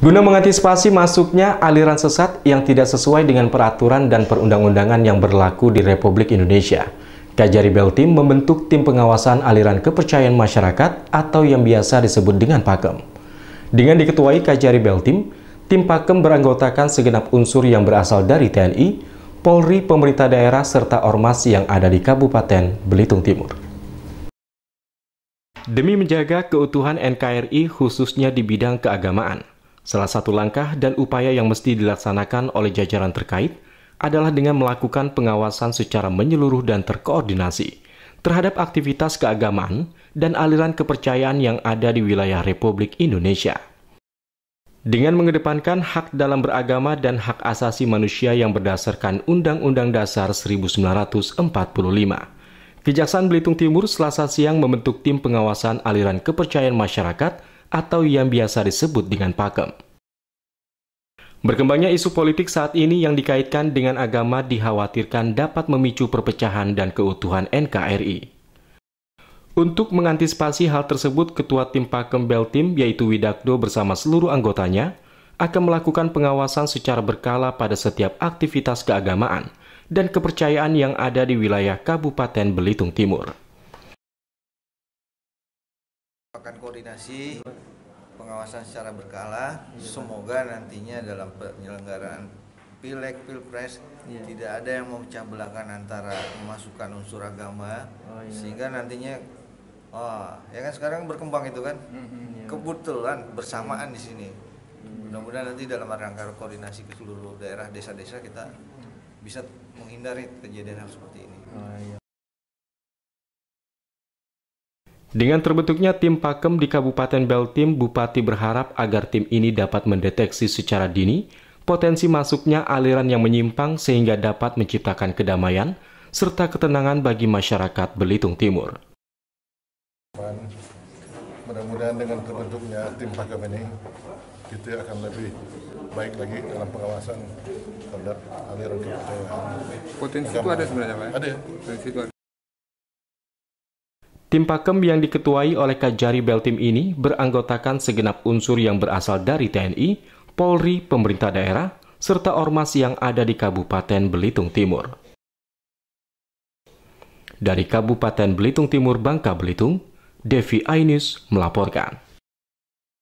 Guna mengantisipasi masuknya aliran sesat yang tidak sesuai dengan peraturan dan perundang-undangan yang berlaku di Republik Indonesia, Kajari Beltim membentuk tim pengawasan aliran kepercayaan masyarakat atau yang biasa disebut dengan Pakem. Dengan diketuai Kajari Beltim, tim Pakem beranggotakan segenap unsur yang berasal dari TNI, Polri, pemerintah daerah, serta ormas yang ada di Kabupaten Belitung Timur. Demi menjaga keutuhan NKRI khususnya di bidang keagamaan, Salah satu langkah dan upaya yang mesti dilaksanakan oleh jajaran terkait adalah dengan melakukan pengawasan secara menyeluruh dan terkoordinasi terhadap aktivitas keagamaan dan aliran kepercayaan yang ada di wilayah Republik Indonesia. Dengan mengedepankan hak dalam beragama dan hak asasi manusia yang berdasarkan Undang-Undang Dasar 1945, Kejaksaan Belitung Timur Selasa siang membentuk tim pengawasan aliran kepercayaan masyarakat atau yang biasa disebut dengan pakem. Berkembangnya isu politik saat ini yang dikaitkan dengan agama dikhawatirkan dapat memicu perpecahan dan keutuhan NKRI. Untuk mengantisipasi hal tersebut, Ketua Tim Pakem Beltim yaitu Widakdo bersama seluruh anggotanya akan melakukan pengawasan secara berkala pada setiap aktivitas keagamaan dan kepercayaan yang ada di wilayah Kabupaten Belitung Timur akan koordinasi iya. pengawasan secara berkala. Iya. Semoga nantinya dalam penyelenggaraan pileg pilpres yeah. tidak ada yang memecah belahkan antara memasukkan unsur agama oh, iya. sehingga nantinya oh ya kan sekarang berkembang itu kan mm-hmm, iya. kebetulan bersamaan di sini mm-hmm. mudah-mudahan nanti dalam rangka koordinasi ke seluruh daerah desa-desa kita mm-hmm. bisa menghindari kejadian hal seperti ini. Oh, iya. Dengan terbentuknya tim pakem di Kabupaten Beltim, Bupati berharap agar tim ini dapat mendeteksi secara dini potensi masuknya aliran yang menyimpang sehingga dapat menciptakan kedamaian serta ketenangan bagi masyarakat Belitung Timur. Mudah-mudahan dengan terbentuknya tim pakem ini, kita akan lebih baik lagi dalam pengawasan terhadap aliran kepercayaan. Potensi itu ada sebenarnya Pak? Ada. Potensi itu ada. Tim Pakem yang diketuai oleh Kajari Beltim ini beranggotakan segenap unsur yang berasal dari TNI, Polri, pemerintah daerah, serta ormas yang ada di Kabupaten Belitung Timur. Dari Kabupaten Belitung Timur, Bangka Belitung, Devi Ainus melaporkan.